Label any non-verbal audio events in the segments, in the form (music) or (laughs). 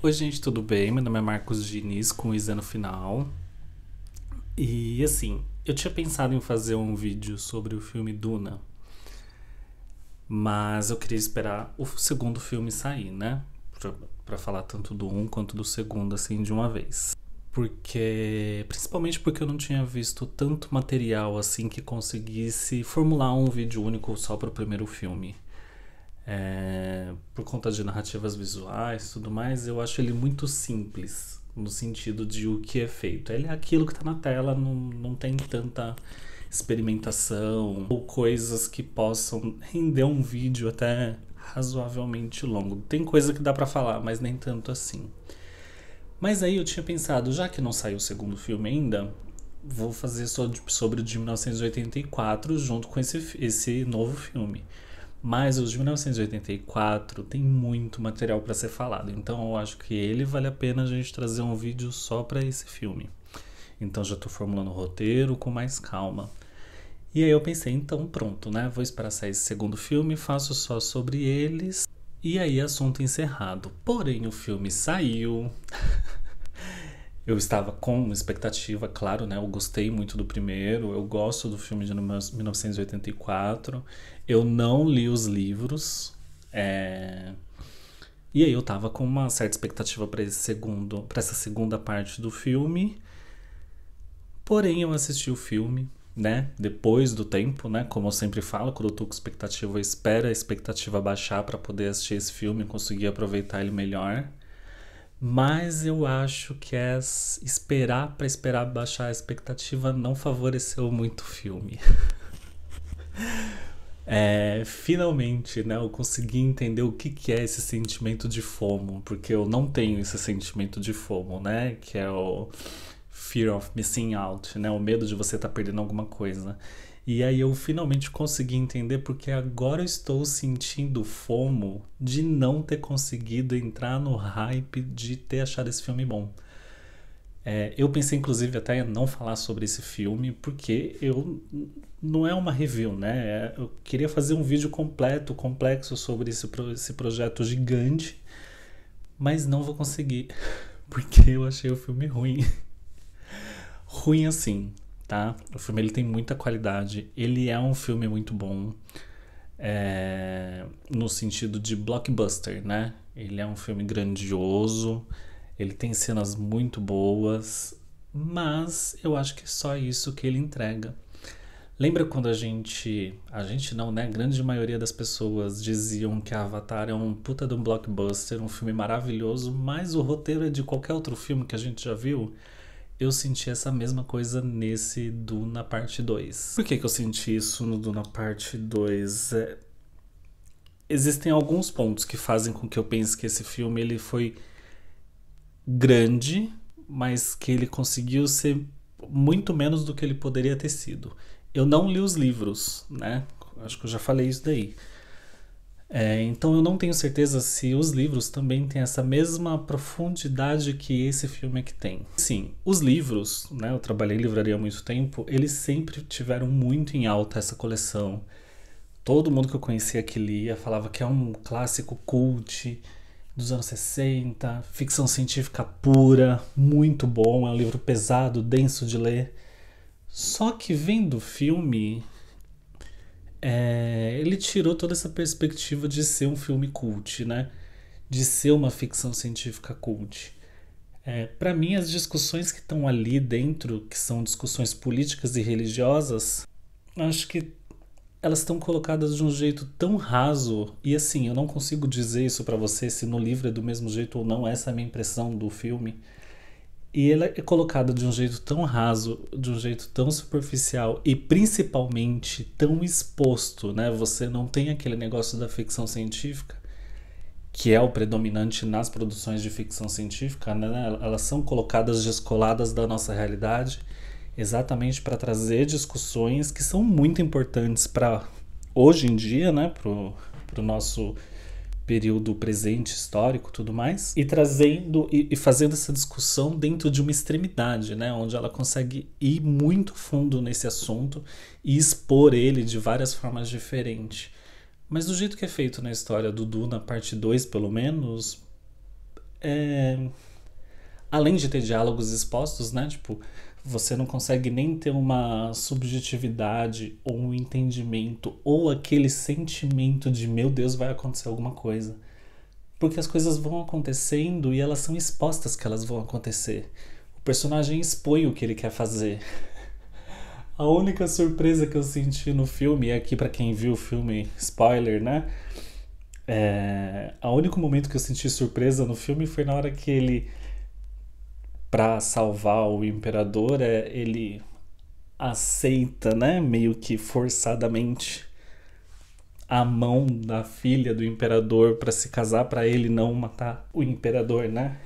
Oi, gente, tudo bem? Meu nome é Marcos Diniz, com o no final. E assim, eu tinha pensado em fazer um vídeo sobre o filme Duna, mas eu queria esperar o segundo filme sair, né? Para falar tanto do um quanto do segundo, assim, de uma vez. Porque. Principalmente porque eu não tinha visto tanto material assim que conseguisse formular um vídeo único só para o primeiro filme é, por conta de narrativas visuais tudo mais, eu acho ele muito simples no sentido de o que é feito. Ele é aquilo que está na tela, não, não tem tanta experimentação ou coisas que possam render um vídeo até razoavelmente longo. Tem coisa que dá para falar, mas nem tanto assim. Mas aí eu tinha pensado, já que não saiu o segundo filme ainda, vou fazer sobre, sobre o de 1984 junto com esse, esse novo filme. Mas os de 1984 tem muito material para ser falado, então eu acho que ele vale a pena a gente trazer um vídeo só para esse filme. Então já estou formulando o roteiro com mais calma. E aí eu pensei, então pronto, né? Vou esperar sair esse segundo filme, faço só sobre eles. E aí assunto encerrado. Porém o filme saiu. (laughs) eu estava com uma expectativa, claro, né? Eu gostei muito do primeiro, eu gosto do filme de 1984. Eu não li os livros. É... E aí eu estava com uma certa expectativa para esse segundo, para essa segunda parte do filme. Porém, eu assisti o filme, né? Depois do tempo, né? Como eu sempre falo, quando eu tô com expectativa, eu espero a expectativa baixar para poder assistir esse filme e conseguir aproveitar ele melhor. Mas eu acho que é esperar para esperar baixar a expectativa não favoreceu muito o filme. (laughs) É, finalmente, né, eu consegui entender o que, que é esse sentimento de fomo, porque eu não tenho esse sentimento de fomo, né, que é o fear of missing out, né, o medo de você estar tá perdendo alguma coisa. E aí eu finalmente consegui entender porque agora eu estou sentindo fomo de não ter conseguido entrar no hype de ter achado esse filme bom. É, eu pensei inclusive até em não falar sobre esse filme porque eu não é uma review, né? É, eu queria fazer um vídeo completo, complexo sobre esse, pro, esse projeto gigante, mas não vou conseguir (laughs) porque eu achei o filme ruim. (laughs) ruim assim, tá? O filme ele tem muita qualidade, ele é um filme muito bom é, no sentido de blockbuster, né? Ele é um filme grandioso, ele tem cenas muito boas, mas eu acho que é só isso que ele entrega. Lembra quando a gente, a gente não, né? A grande maioria das pessoas diziam que Avatar é um puta de um blockbuster, um filme maravilhoso, mas o roteiro é de qualquer outro filme que a gente já viu eu senti essa mesma coisa nesse Duna Parte 2. Por que, que eu senti isso no Duna Parte 2? É... Existem alguns pontos que fazem com que eu pense que esse filme ele foi grande, mas que ele conseguiu ser muito menos do que ele poderia ter sido. Eu não li os livros, né? Acho que eu já falei isso daí. É, então eu não tenho certeza se os livros também têm essa mesma profundidade que esse filme que tem. Sim, os livros, né, eu trabalhei em livraria há muito tempo, eles sempre tiveram muito em alta essa coleção. Todo mundo que eu conhecia que lia falava que é um clássico cult dos anos 60, ficção científica pura, muito bom, é um livro pesado, denso de ler. Só que vendo o filme, é, ele tirou toda essa perspectiva de ser um filme cult, né? De ser uma ficção científica cult. É, Para mim, as discussões que estão ali dentro, que são discussões políticas e religiosas, acho que elas estão colocadas de um jeito tão raso. E assim, eu não consigo dizer isso para você se no livro é do mesmo jeito ou não, essa é a minha impressão do filme. E ela é colocada de um jeito tão raso, de um jeito tão superficial e principalmente tão exposto, né? Você não tem aquele negócio da ficção científica, que é o predominante nas produções de ficção científica, né? Elas são colocadas descoladas da nossa realidade, exatamente para trazer discussões que são muito importantes para hoje em dia, né? Para o nosso período presente, histórico, tudo mais, e trazendo e, e, fazendo essa discussão dentro de uma extremidade, né, onde ela consegue ir muito fundo nesse assunto e expor ele de várias formas diferentes. Mas do jeito que é feito na história do Duna, parte 2, pelo menos, é... além de ter diálogos expostos, né, tipo, você não consegue nem ter uma subjetividade ou um entendimento ou aquele sentimento de meu Deus, vai acontecer alguma coisa. Porque as coisas vão acontecendo e elas são expostas que elas vão acontecer. O personagem expõe o que ele quer fazer. (laughs) A única surpresa que eu senti no filme, e aqui para quem viu o filme, spoiler, né? É, o único momento que eu senti surpresa no filme foi na hora que ele para salvar o imperador, é, ele aceita, né, meio que forçadamente a mão da filha do imperador para se casar para ele não matar o imperador, né?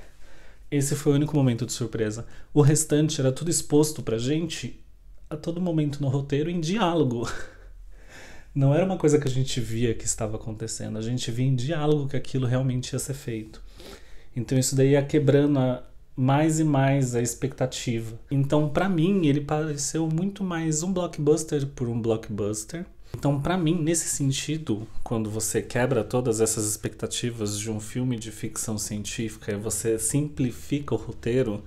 Esse foi o único momento de surpresa. O restante era tudo exposto pra gente a todo momento no roteiro em diálogo. (laughs) Não era uma coisa que a gente via que estava acontecendo, a gente via em diálogo que aquilo realmente ia ser feito. Então isso daí ia quebrando a, mais e mais a expectativa. Então, para mim, ele pareceu muito mais um blockbuster por um blockbuster. Então, para mim, nesse sentido, quando você quebra todas essas expectativas de um filme de ficção científica e você simplifica o roteiro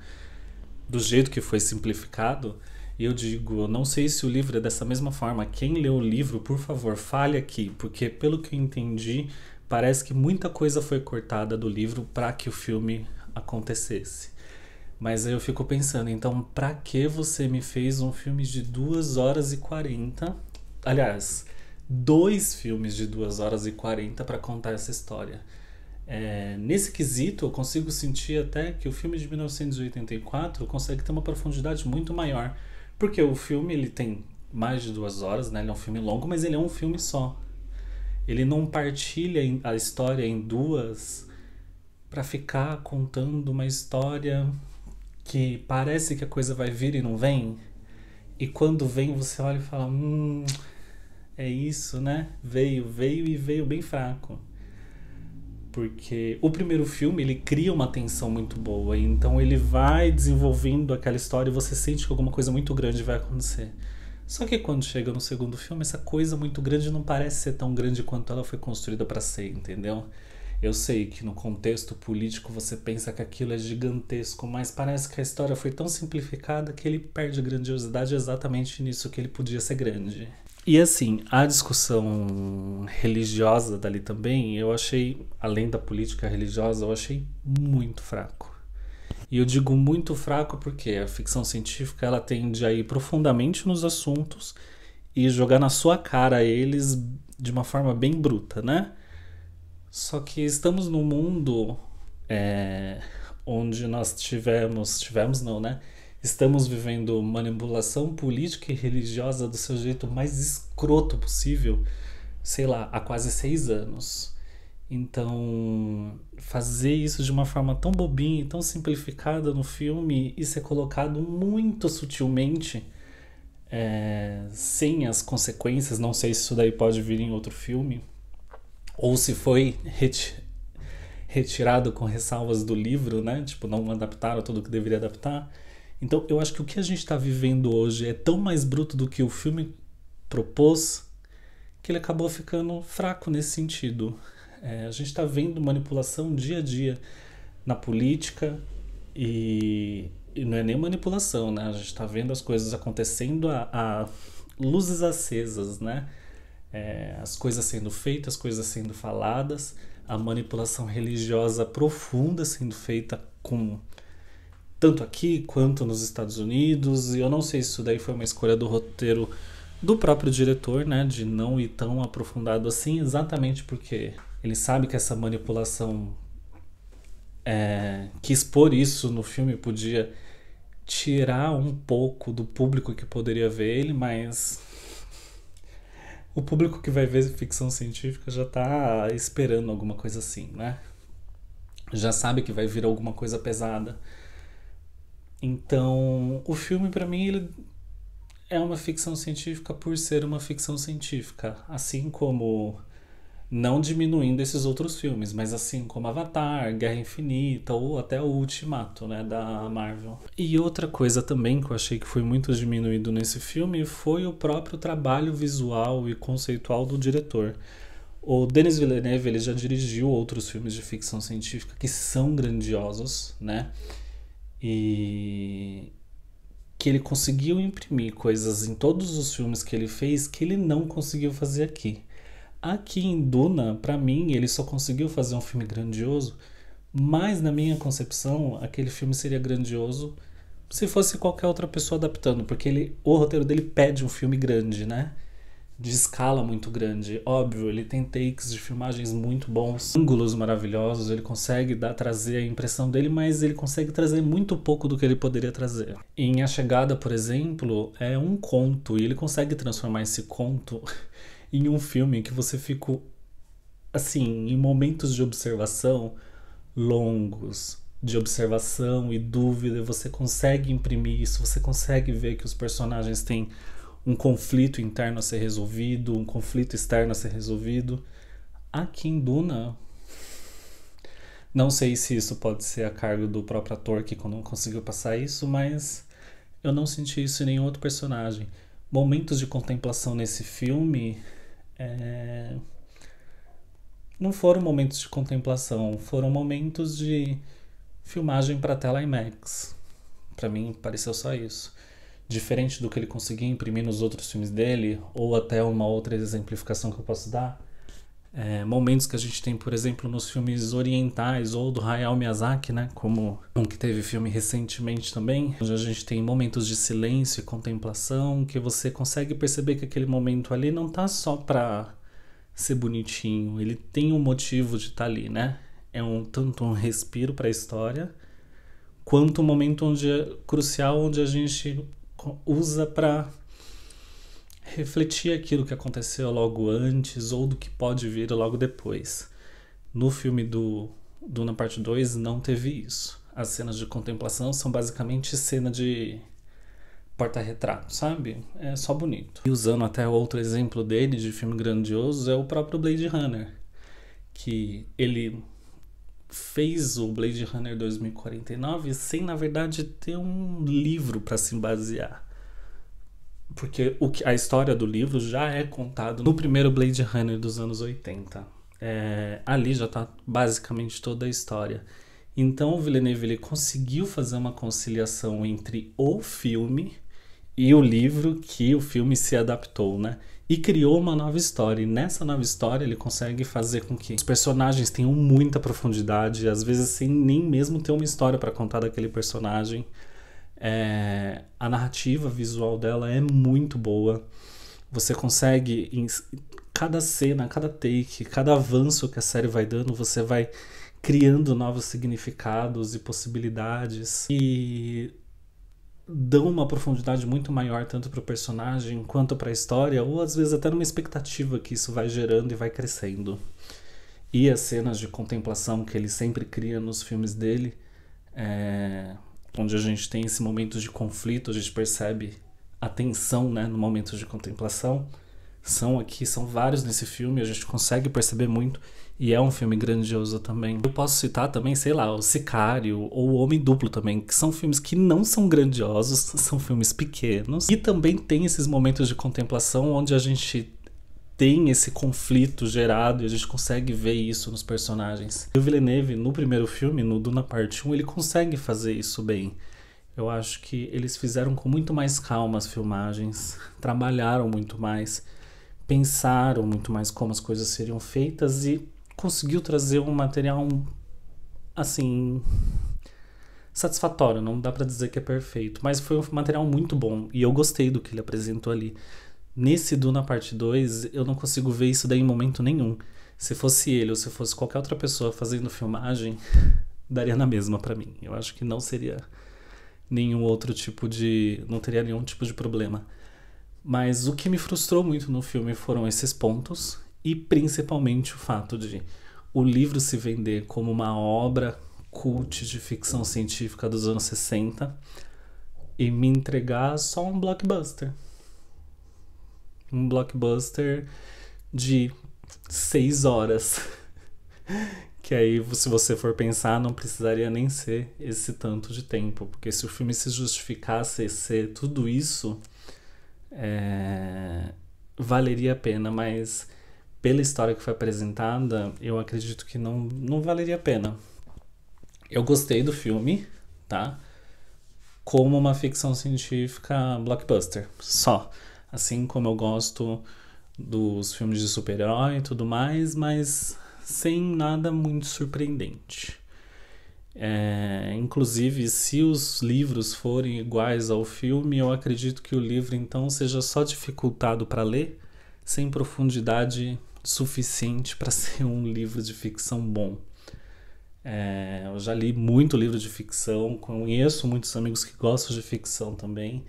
do jeito que foi simplificado, eu digo, eu não sei se o livro é dessa mesma forma. Quem leu o livro, por favor, fale aqui, porque pelo que eu entendi, parece que muita coisa foi cortada do livro para que o filme acontecesse. Mas aí eu fico pensando, então pra que você me fez um filme de 2 horas e 40? Aliás, dois filmes de 2 horas e 40 para contar essa história. É, nesse quesito, eu consigo sentir até que o filme de 1984 consegue ter uma profundidade muito maior. Porque o filme ele tem mais de duas horas, né? ele é um filme longo, mas ele é um filme só. Ele não partilha a história em duas para ficar contando uma história que parece que a coisa vai vir e não vem. E quando vem, você olha e fala: Hum, é isso, né? Veio, veio e veio bem fraco. Porque o primeiro filme ele cria uma tensão muito boa, então ele vai desenvolvendo aquela história e você sente que alguma coisa muito grande vai acontecer. Só que quando chega no segundo filme, essa coisa muito grande não parece ser tão grande quanto ela foi construída para ser, entendeu? Eu sei que no contexto político você pensa que aquilo é gigantesco, mas parece que a história foi tão simplificada que ele perde grandiosidade exatamente nisso que ele podia ser grande. E assim, a discussão religiosa dali também, eu achei, além da política religiosa, eu achei muito fraco. E eu digo muito fraco porque a ficção científica ela tende a ir profundamente nos assuntos e jogar na sua cara eles de uma forma bem bruta, né? Só que estamos num mundo é, onde nós tivemos, tivemos não, né? Estamos vivendo manipulação política e religiosa do seu jeito mais escroto possível, sei lá, há quase seis anos. Então, fazer isso de uma forma tão bobinha e tão simplificada no filme e ser colocado muito sutilmente, é, sem as consequências, não sei se isso daí pode vir em outro filme ou se foi reti retirado com ressalvas do livro, né? Tipo, não adaptaram tudo que deveria adaptar. Então, eu acho que o que a gente está vivendo hoje é tão mais bruto do que o filme propôs que ele acabou ficando fraco nesse sentido. É, a gente está vendo manipulação dia a dia na política e, e, não é nem manipulação, né? A gente está vendo as coisas acontecendo a, a luzes acesas, né? é, as coisas sendo feitas, as coisas sendo faladas, a manipulação religiosa profunda sendo feita com tanto aqui quanto nos Estados Unidos. E eu não sei se isso daí foi uma escolha do roteiro do próprio diretor, né, de não ir tão aprofundado assim, exatamente porque ele sabe que essa manipulação é, que expor isso no filme podia tirar um pouco do público que poderia ver ele, mas o público que vai ver ficção científica já tá esperando alguma coisa assim, né? Já sabe que vai vir alguma coisa pesada. Então, o filme para mim ele é uma ficção científica por ser uma ficção científica, assim como não diminuindo esses outros filmes, mas assim como Avatar, Guerra Infinita ou até o Ultimato, né, da Marvel. E outra coisa também que eu achei que foi muito diminuído nesse filme foi o próprio trabalho visual e conceitual do diretor. O Denis Villeneuve ele já dirigiu outros filmes de ficção científica que são grandiosos, né? E que ele conseguiu imprimir coisas em todos os filmes que ele fez que ele não conseguiu fazer aqui. Aqui em Duna, para mim, ele só conseguiu fazer um filme grandioso, mas na minha concepção, aquele filme seria grandioso se fosse qualquer outra pessoa adaptando, porque ele, o roteiro dele pede um filme grande, né? De escala muito grande. Óbvio, ele tem takes de filmagens muito bons, ângulos maravilhosos, ele consegue dar, trazer a impressão dele, mas ele consegue trazer muito pouco do que ele poderia trazer. Em A Chegada, por exemplo, é um conto, e ele consegue transformar esse conto em um filme que você ficou assim, em momentos de observação longos, de observação e dúvida, você consegue imprimir isso, você consegue ver que os personagens têm um conflito interno a ser resolvido, um conflito externo a ser resolvido. Aqui em Duna, não sei se isso pode ser a cargo do próprio ator que não conseguiu passar isso, mas eu não senti isso em nenhum outro personagem. Momentos de contemplação nesse filme é, não foram momentos de contemplação, foram momentos de filmagem para tela IMAX. Para mim pareceu só isso. Diferente do que ele conseguia imprimir nos outros filmes dele, ou até uma outra exemplificação que eu posso dar, é, momentos que a gente tem, por exemplo, nos filmes orientais ou do Hayao Miyazaki, né? Como um que teve filme recentemente também, onde a gente tem momentos de silêncio e contemplação, que você consegue perceber que aquele momento ali não tá só pra ser bonitinho, ele tem um motivo de estar tá ali, né? É um tanto um respiro para a história, quanto um momento onde é crucial onde a gente usa para refletir aquilo que aconteceu logo antes ou do que pode vir logo depois. No filme do Duna Parte 2 não teve isso. As cenas de contemplação são basicamente cena de porta-retrato, sabe? É só bonito. E usando até outro exemplo dele de filme grandioso é o próprio Blade Runner, que ele fez o Blade Runner 2049 sem na verdade ter um livro para se basear. Porque o que, a história do livro já é contada no primeiro Blade Runner dos anos 80. É, ali já está basicamente toda a história. Então o Villeneuve ele conseguiu fazer uma conciliação entre o filme e o livro que o filme se adaptou, né? E criou uma nova história. E nessa nova história ele consegue fazer com que os personagens tenham muita profundidade, às vezes sem nem mesmo ter uma história para contar daquele personagem. É, a narrativa visual dela é muito boa. Você consegue, em cada cena, cada take, cada avanço que a série vai dando, você vai criando novos significados e possibilidades. E dão uma profundidade muito maior tanto para o personagem quanto para a história, ou às vezes até numa expectativa que isso vai gerando e vai crescendo. E as cenas de contemplação que ele sempre cria nos filmes dele é, onde a gente tem esse momento de conflito, a gente percebe a tensão né, no momento de contemplação. São aqui, são vários nesse filme, a gente consegue perceber muito, e é um filme grandioso também. Eu posso citar também, sei lá, O Sicário ou O Homem Duplo também, que são filmes que não são grandiosos, (laughs) são filmes pequenos, e também tem esses momentos de contemplação onde a gente tem esse conflito gerado e a gente consegue ver isso nos personagens. E o Villeneuve, no primeiro filme, no Duna Parte 1, ele consegue fazer isso bem. Eu acho que eles fizeram com muito mais calma as filmagens, (laughs) trabalharam muito mais, pensaram muito mais como as coisas seriam feitas e conseguiu trazer um material assim satisfatório, não dá para dizer que é perfeito, mas foi um material muito bom e eu gostei do que ele apresentou ali. Nesse Duna Parte 2, eu não consigo ver isso daí em momento nenhum. Se fosse ele ou se fosse qualquer outra pessoa fazendo filmagem, (laughs) daria na mesma para mim. Eu acho que não seria nenhum outro tipo de. não teria nenhum tipo de problema. Mas o que me frustrou muito no filme foram esses pontos e principalmente o fato de o livro se vender como uma obra cult de ficção científica dos anos 60 e me entregar só um blockbuster um blockbuster de seis horas. (laughs) que aí, se você for pensar, não precisaria nem ser esse tanto de tempo. Porque se o filme se justificasse ser tudo isso, é... valeria a pena, mas pela história que foi apresentada, eu acredito que não, não valeria a pena. Eu gostei do filme, tá? Como uma ficção científica blockbuster, só. Assim como eu gosto dos filmes de super-herói e tudo mais, mas sem nada muito surpreendente. É, inclusive, se os livros forem iguais ao filme, eu acredito que o livro então seja só dificultado para ler, sem profundidade suficiente para (laughs) ser um livro de ficção bom. É, eu já li muito livro de ficção, conheço muitos amigos que gostam de ficção também,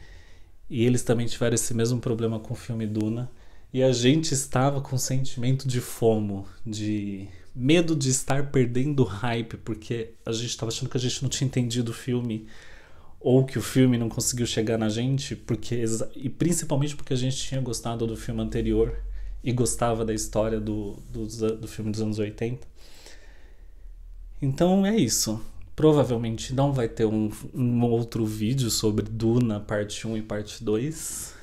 e eles também tiveram esse mesmo problema com o filme Duna. E a gente estava com um sentimento de fomo, de medo de estar perdendo hype, porque a gente estava achando que a gente não tinha entendido o filme, ou que o filme não conseguiu chegar na gente, porque e principalmente porque a gente tinha gostado do filme anterior e gostava da história do, do, do filme dos anos 80. Então é isso. Provavelmente não vai ter um, um outro vídeo sobre Duna parte 1 e parte 2.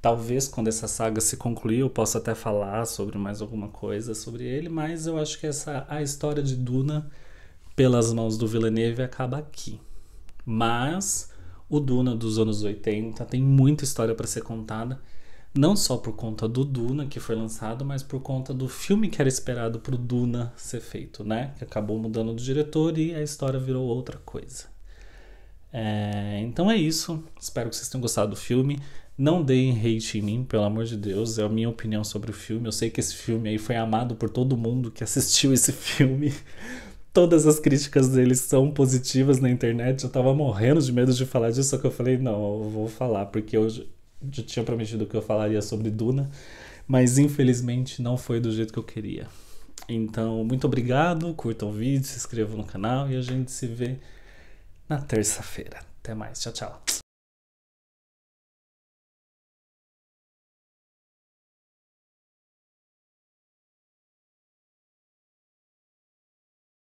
Talvez quando essa saga se concluir eu possa até falar sobre mais alguma coisa sobre ele, mas eu acho que essa a história de Duna pelas mãos do Villeneuve acaba aqui. Mas o Duna dos anos 80 tem muita história para ser contada não só por conta do Duna que foi lançado, mas por conta do filme que era esperado pro Duna ser feito, né? Que acabou mudando do diretor e a história virou outra coisa. É, então é isso. Espero que vocês tenham gostado do filme. Não deem hate em mim, pelo amor de Deus. É a minha opinião sobre o filme. Eu sei que esse filme aí foi amado por todo mundo que assistiu esse filme. (laughs) Todas as críticas dele são positivas na internet. Eu tava morrendo de medo de falar disso, só que eu falei, não, eu vou falar, porque eu, já tinha prometido que eu falaria sobre Duna, mas infelizmente não foi do jeito que eu queria. Então, muito obrigado, curtam o vídeo, se inscrevam no canal e a gente se vê na terça-feira. Até mais, tchau, tchau.